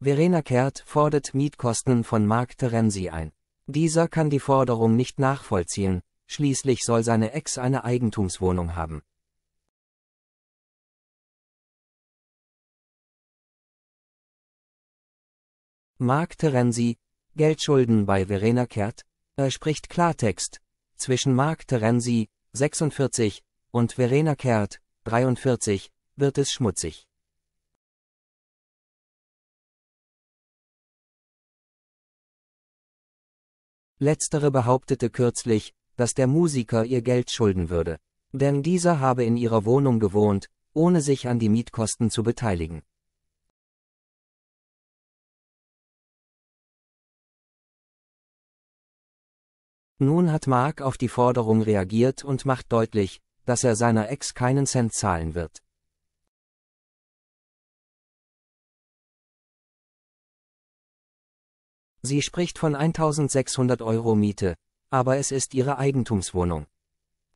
Verena Kehrt fordert Mietkosten von Mark Terenzi ein. Dieser kann die Forderung nicht nachvollziehen, schließlich soll seine Ex eine Eigentumswohnung haben. Mark Terenzi, Geldschulden bei Verena Kehrt, er spricht Klartext. Zwischen Mark Terenzi, 46, und Verena Kehrt, 43, wird es schmutzig. Letztere behauptete kürzlich, dass der Musiker ihr Geld schulden würde. Denn dieser habe in ihrer Wohnung gewohnt, ohne sich an die Mietkosten zu beteiligen. Nun hat Mark auf die Forderung reagiert und macht deutlich, dass er seiner Ex keinen Cent zahlen wird. Sie spricht von 1600 Euro Miete, aber es ist ihre Eigentumswohnung.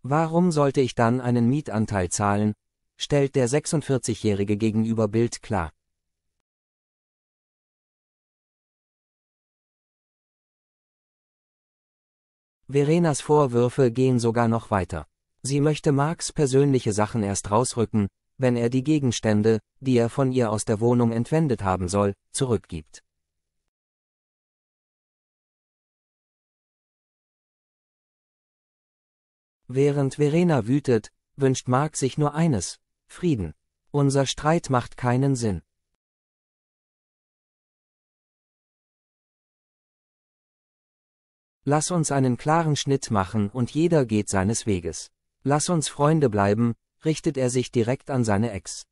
Warum sollte ich dann einen Mietanteil zahlen? stellt der 46-Jährige gegenüber Bild klar. Verenas Vorwürfe gehen sogar noch weiter. Sie möchte Marks persönliche Sachen erst rausrücken, wenn er die Gegenstände, die er von ihr aus der Wohnung entwendet haben soll, zurückgibt. Während Verena wütet, wünscht Mark sich nur eines, Frieden. Unser Streit macht keinen Sinn. Lass uns einen klaren Schnitt machen und jeder geht seines Weges. Lass uns Freunde bleiben, richtet er sich direkt an seine Ex.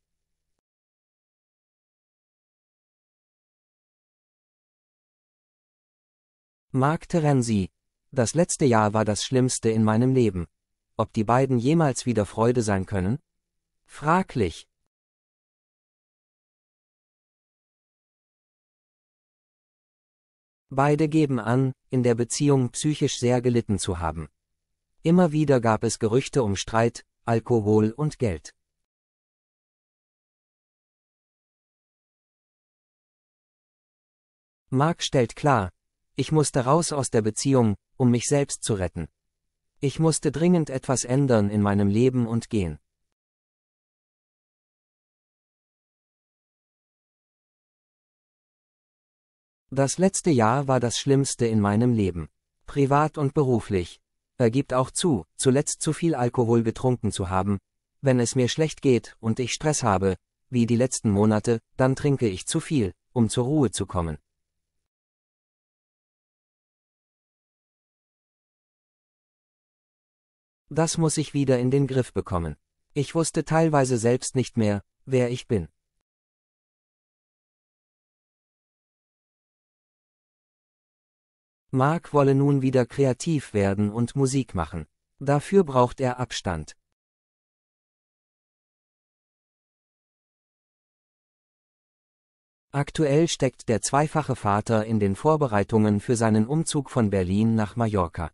Mark Terenzi, das letzte Jahr war das Schlimmste in meinem Leben ob die beiden jemals wieder Freude sein können? Fraglich. Beide geben an, in der Beziehung psychisch sehr gelitten zu haben. Immer wieder gab es Gerüchte um Streit, Alkohol und Geld. Mark stellt klar, ich musste raus aus der Beziehung, um mich selbst zu retten. Ich musste dringend etwas ändern in meinem Leben und gehen. Das letzte Jahr war das Schlimmste in meinem Leben. Privat und beruflich. Er gibt auch zu, zuletzt zu viel Alkohol getrunken zu haben. Wenn es mir schlecht geht und ich Stress habe, wie die letzten Monate, dann trinke ich zu viel, um zur Ruhe zu kommen. Das muss ich wieder in den Griff bekommen. Ich wusste teilweise selbst nicht mehr, wer ich bin. Mark wolle nun wieder kreativ werden und Musik machen. Dafür braucht er Abstand. Aktuell steckt der zweifache Vater in den Vorbereitungen für seinen Umzug von Berlin nach Mallorca.